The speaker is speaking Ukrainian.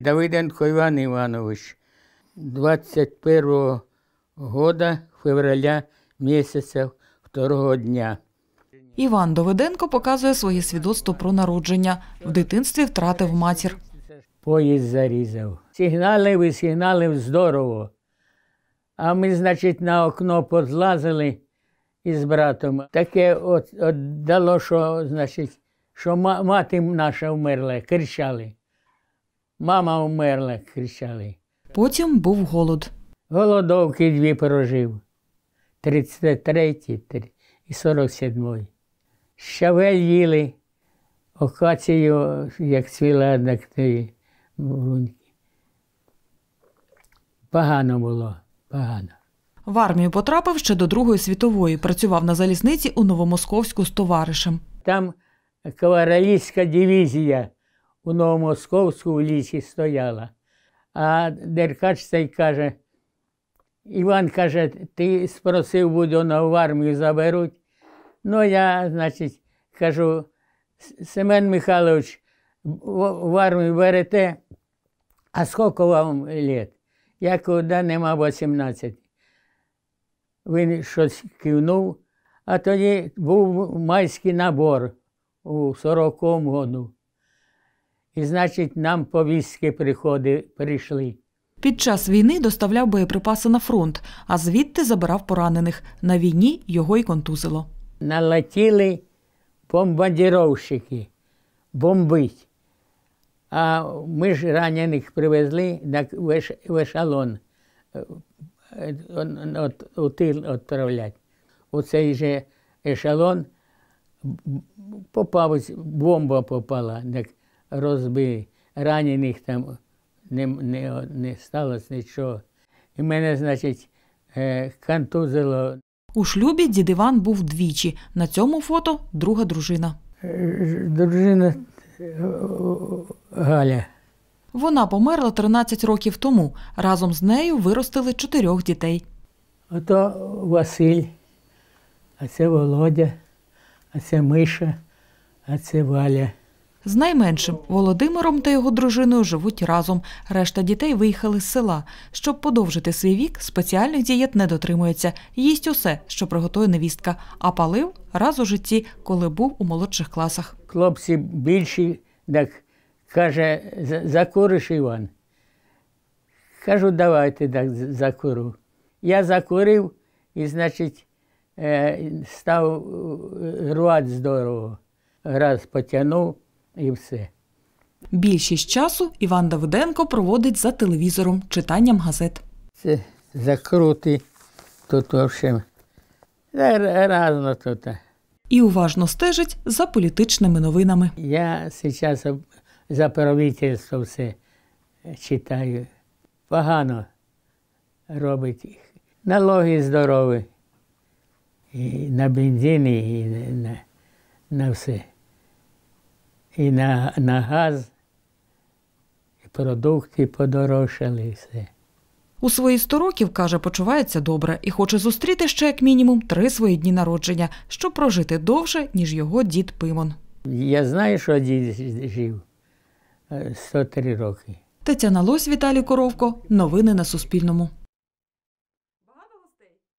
Давиденко Іван Іванович 21 года февраля місяця второго дня. Іван Давиденко показує своє свідоцтво про народження. В дитинстві втратив матір. Поїзд зарізав. Сигналив і сигналив здорово. А ми, значить, на окно подлазили із братом. Таке от, от дало, що значить, що мати наша вмерла, кричали. Мама вмерла, кричали. Потім був голод. Голодовки дві прожив. 33 і 47. Щавель їли, окацію, як цвіла на бруньки. Погано було, погано. В армію потрапив ще до Другої світової. Працював на залізниці у Новомосковську з товаришем. Там каваралістська дивізія у Новомосковську в лісі стояла. А Деркач цей каже, Іван каже, ти спросив, буду на в армію заберуть. Ну, я, значить, кажу, Семен Михайлович, в армію берете, а скільки вам літ? Я куди нема 18. Він щось кивнув, а тоді був майський набор у 40-му году і значить, нам повістки приходи прийшли. Під час війни доставляв боєприпаси на фронт, а звідти забирав поранених. На війні його й контузило. Налетіли бомбардіровщики, бомбить. А ми ж ранених привезли в ешалон е, е, е, у тил відправлять. У цей же ешелон попав, бомба попала. Так розбив, ранених там не не, не сталося нічого. І мене, значить, е, контузило. У шлюбі дід Іван був двічі. На цьому фото друга дружина. Е, дружина е, Галя. Вона померла 13 років тому. Разом з нею виростили чотирьох дітей. Ото Василь, а це Володя, а це Миша, а це Валя. З найменшим Володимиром та його дружиною живуть разом. Решта дітей виїхали з села. Щоб подовжити свій вік, спеціальних дієт не дотримується. Їсть усе, що приготує невістка, а палив раз у житті, коли був у молодших класах. Хлопці більші, так каже, закуриш Іван. Кажу, давайте так закуру. Я закурив і, значить, е, став е, рвати здорово. Раз потягнув і все. Більшість часу Іван Давиденко проводить за телевізором, читанням газет. Це закрути тут взагалі, разно тут. І уважно стежить за політичними новинами. Я зараз за правительство все е, читаю. Погано робить їх. Налоги здорові. І на бензин, і на, на все і на на газ, і продукти подорожчали. все. У свої 100 років, каже, почувається добре і хоче зустріти ще як мінімум три свої дні народження, щоб прожити довше, ніж його дід Пимон. Я знаю, що дід жив 103 е, роки. Тетяна Лось, Віталій Коровко. Новини на Суспільному.